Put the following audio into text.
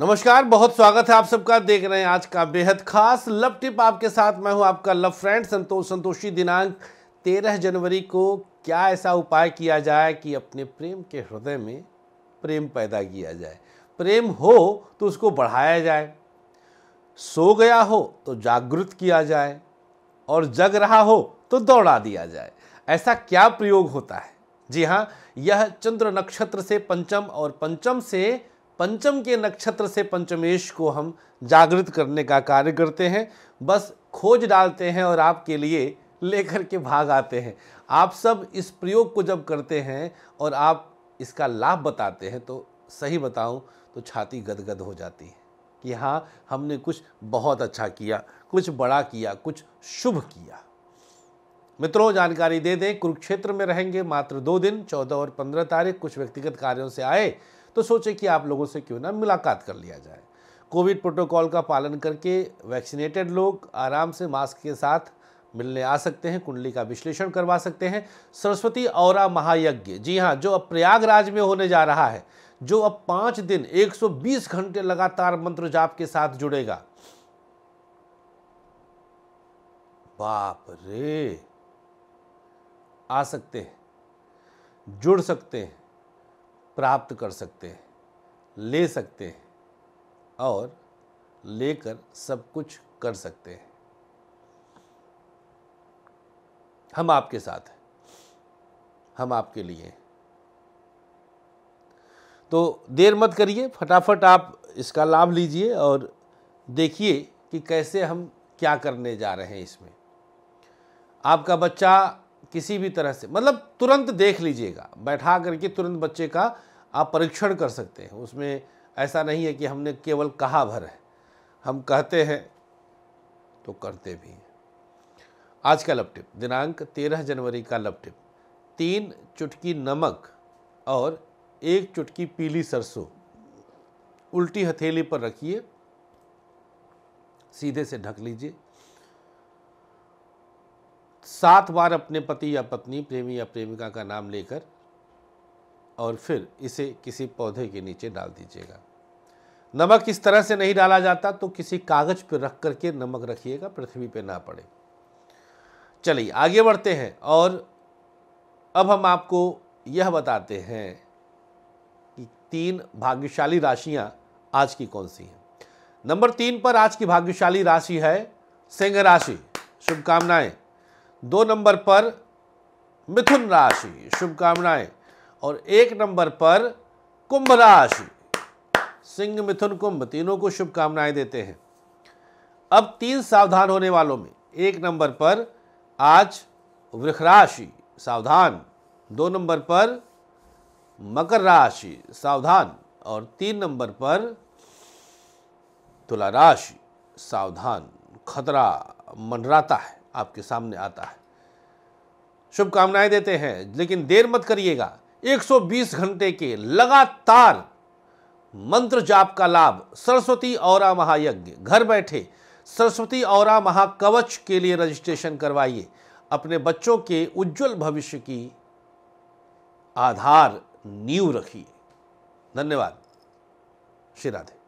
नमस्कार बहुत स्वागत है आप सबका देख रहे हैं आज का बेहद खास लव टिप आपके साथ मैं हूं आपका लव फ्रेंड संतोष संतोषी दिनांक 13 जनवरी को क्या ऐसा उपाय किया जाए कि अपने प्रेम के हृदय में प्रेम पैदा किया जाए प्रेम हो तो उसको बढ़ाया जाए सो गया हो तो जागृत किया जाए और जग रहा हो तो दौड़ा दिया जाए ऐसा क्या प्रयोग होता है जी हाँ यह चंद्र नक्षत्र से पंचम और पंचम से पंचम के नक्षत्र से पंचमेश को हम जागृत करने का कार्य करते हैं बस खोज डालते हैं और आपके लिए लेकर के भाग आते हैं आप सब इस प्रयोग को जब करते हैं और आप इसका लाभ बताते हैं तो सही बताऊं तो छाती गदगद हो जाती है कि हाँ हमने कुछ बहुत अच्छा किया कुछ बड़ा किया कुछ शुभ किया मित्रों जानकारी दे दें कुरुक्षेत्र में रहेंगे मात्र दो दिन चौदह और पंद्रह तारीख कुछ व्यक्तिगत कार्यों से आए तो सोचे कि आप लोगों से क्यों ना मुलाकात कर लिया जाए कोविड प्रोटोकॉल का पालन करके वैक्सीनेटेड लोग आराम से मास्क के साथ मिलने आ सकते हैं कुंडली का विश्लेषण करवा सकते हैं सरस्वती और महायज्ञ जी हाँ जो अब प्रयागराज में होने जा रहा है जो अब पांच दिन 120 घंटे लगातार मंत्र जाप के साथ जुड़ेगा बाप रे आ सकते हैं जुड़ सकते हैं प्राप्त कर सकते हैं ले सकते हैं और लेकर सब कुछ कर सकते हैं हम आपके साथ हैं हम आपके लिए हैं तो देर मत करिए फटाफट आप इसका लाभ लीजिए और देखिए कि कैसे हम क्या करने जा रहे हैं इसमें आपका बच्चा किसी भी तरह से मतलब तुरंत देख लीजिएगा बैठा करके तुरंत बच्चे का आप परीक्षण कर सकते हैं उसमें ऐसा नहीं है कि हमने केवल कहा भर है हम कहते हैं तो करते भी हैं आज का लव टिप दिनांक तेरह जनवरी का लव टिप तीन चुटकी नमक और एक चुटकी पीली सरसों उल्टी हथेली पर रखिए सीधे से ढक लीजिए सात बार अपने पति या पत्नी प्रेमी या प्रेमिका का नाम लेकर और फिर इसे किसी पौधे के नीचे डाल दीजिएगा नमक इस तरह से नहीं डाला जाता तो किसी कागज पर रख करके नमक रखिएगा पृथ्वी पर ना पड़े चलिए आगे बढ़ते हैं और अब हम आपको यह बताते हैं कि तीन भाग्यशाली राशियां आज की कौन सी हैं नंबर तीन पर आज की भाग्यशाली राशि है सिंह राशि शुभकामनाएं दो नंबर पर मिथुन राशि शुभकामनाएं और एक नंबर पर कुंभ राशि सिंह मिथुन कुंभ तीनों को शुभकामनाएं देते हैं अब तीन सावधान होने वालों में एक नंबर पर आज वृक्ष राशि सावधान दो नंबर पर मकर राशि सावधान और तीन नंबर पर तुला राशि सावधान खतरा मंडराता है आपके सामने आता है शुभकामनाएं देते हैं लेकिन देर मत करिएगा 120 घंटे के लगातार मंत्र जाप का लाभ सरस्वती और महायज्ञ घर बैठे सरस्वती और महाकवच के लिए रजिस्ट्रेशन करवाइए अपने बच्चों के उज्जवल भविष्य की आधार नींव रखिए धन्यवाद श्री राधे